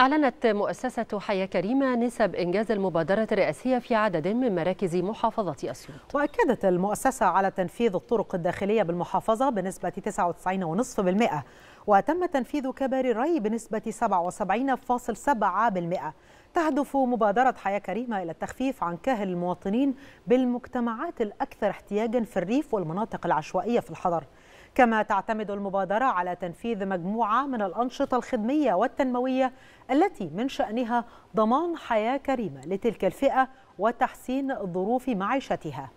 أعلنت مؤسسة حياة كريمة نسب إنجاز المبادرة الرئاسية في عدد من مراكز محافظة أسيوط وأكدت المؤسسة على تنفيذ الطرق الداخلية بالمحافظة بنسبة 99.5% وتم تنفيذ كباري الري بنسبة 77.7% تهدف مبادرة حياة كريمة إلى التخفيف عن كاهل المواطنين بالمجتمعات الأكثر احتياجا في الريف والمناطق العشوائية في الحضر كما تعتمد المبادرة على تنفيذ مجموعة من الأنشطة الخدمية والتنموية التي من شأنها ضمان حياة كريمة لتلك الفئة وتحسين ظروف معيشتها